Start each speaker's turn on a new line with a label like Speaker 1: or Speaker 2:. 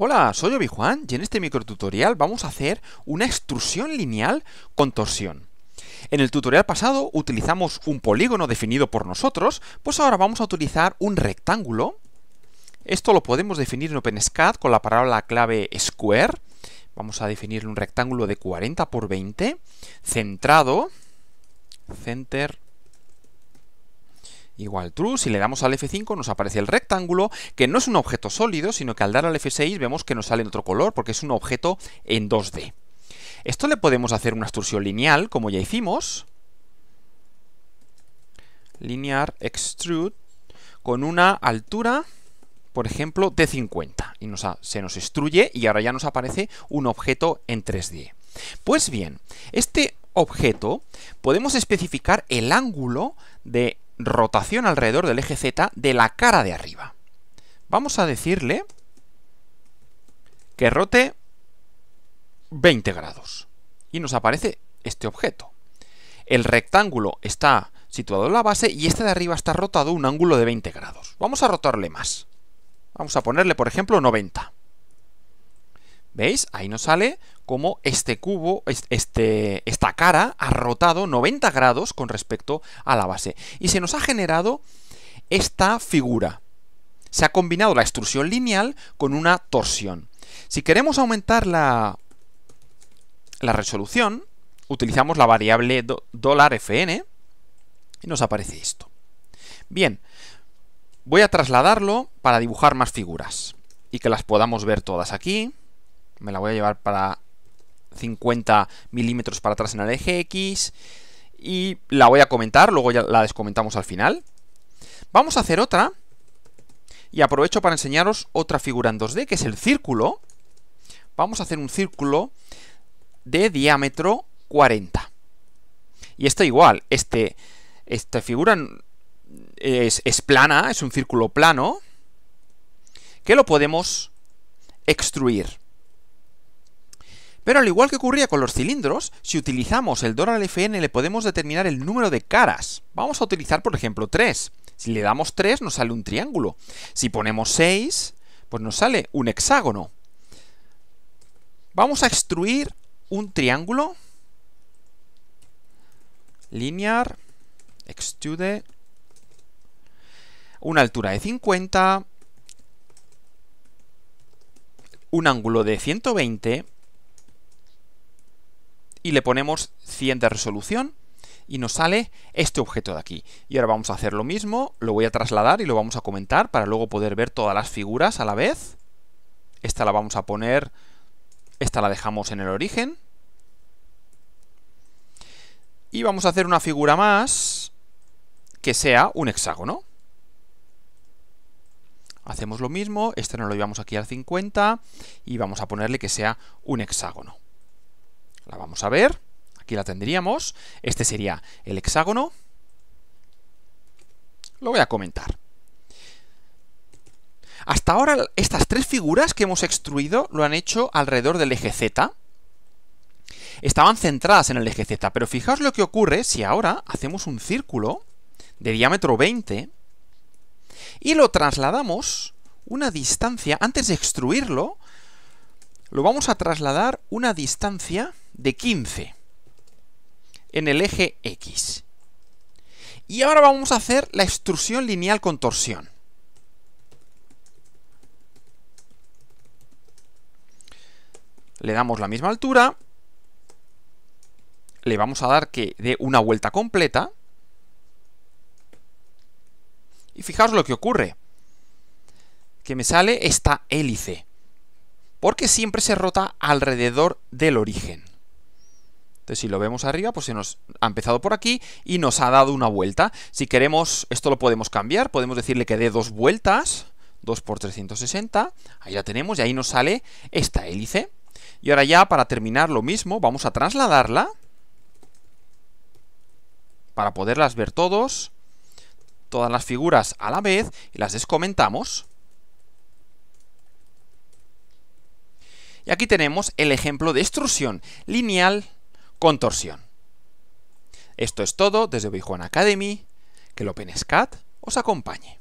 Speaker 1: Hola, soy Obi Juan y en este microtutorial vamos a hacer una extrusión lineal con torsión. En el tutorial pasado utilizamos un polígono definido por nosotros, pues ahora vamos a utilizar un rectángulo. Esto lo podemos definir en OpenSCAD con la palabra clave square. Vamos a definir un rectángulo de 40 por 20, centrado, center igual true. Si le damos al F5 nos aparece el rectángulo, que no es un objeto sólido, sino que al dar al F6 vemos que nos sale en otro color, porque es un objeto en 2D. Esto le podemos hacer una extrusión lineal, como ya hicimos. Linear extrude, con una altura, por ejemplo, de 50. Y se nos extruye y ahora ya nos aparece un objeto en 3D. Pues bien, este objeto podemos especificar el ángulo de rotación alrededor del eje Z de la cara de arriba. Vamos a decirle que rote 20 grados. Y nos aparece este objeto. El rectángulo está situado en la base y este de arriba está rotado un ángulo de 20 grados. Vamos a rotarle más. Vamos a ponerle, por ejemplo, 90. ¿Veis? Ahí nos sale como este cubo, este, esta cara ha rotado 90 grados con respecto a la base. Y se nos ha generado esta figura. Se ha combinado la extrusión lineal con una torsión. Si queremos aumentar la, la resolución, utilizamos la variable $fn y nos aparece esto. Bien, voy a trasladarlo para dibujar más figuras y que las podamos ver todas aquí me la voy a llevar para 50 milímetros para atrás en el eje X y la voy a comentar, luego ya la descomentamos al final. Vamos a hacer otra y aprovecho para enseñaros otra figura en 2D que es el círculo. Vamos a hacer un círculo de diámetro 40. Y esto igual, este, esta figura es, es plana, es un círculo plano que lo podemos extruir. Pero al igual que ocurría con los cilindros, si utilizamos el dólar FN le podemos determinar el número de caras. Vamos a utilizar, por ejemplo, 3. Si le damos 3 nos sale un triángulo. Si ponemos 6, pues nos sale un hexágono. Vamos a extruir un triángulo linear, extrude, una altura de 50, un ángulo de 120 y le ponemos 100 de resolución y nos sale este objeto de aquí. Y ahora vamos a hacer lo mismo, lo voy a trasladar y lo vamos a comentar para luego poder ver todas las figuras a la vez. Esta la vamos a poner, esta la dejamos en el origen. Y vamos a hacer una figura más que sea un hexágono. Hacemos lo mismo, este nos lo llevamos aquí al 50 y vamos a ponerle que sea un hexágono la vamos a ver, aquí la tendríamos, este sería el hexágono, lo voy a comentar. Hasta ahora estas tres figuras que hemos extruido lo han hecho alrededor del eje Z, estaban centradas en el eje Z, pero fijaos lo que ocurre si ahora hacemos un círculo de diámetro 20 y lo trasladamos una distancia, antes de extruirlo, lo vamos a trasladar una distancia de 15 en el eje X. Y ahora vamos a hacer la extrusión lineal con torsión. Le damos la misma altura, le vamos a dar que dé una vuelta completa, y fijaos lo que ocurre, que me sale esta hélice porque siempre se rota alrededor del origen. Entonces, si lo vemos arriba, pues se nos ha empezado por aquí y nos ha dado una vuelta. Si queremos, esto lo podemos cambiar, podemos decirle que dé dos vueltas, 2 por 360, ahí la tenemos y ahí nos sale esta hélice. Y ahora ya, para terminar lo mismo, vamos a trasladarla para poderlas ver todos, todas las figuras a la vez, y las descomentamos. Y aquí tenemos el ejemplo de extrusión lineal con torsión. Esto es todo desde Obi Academy. Que el OpenSCAD os acompañe.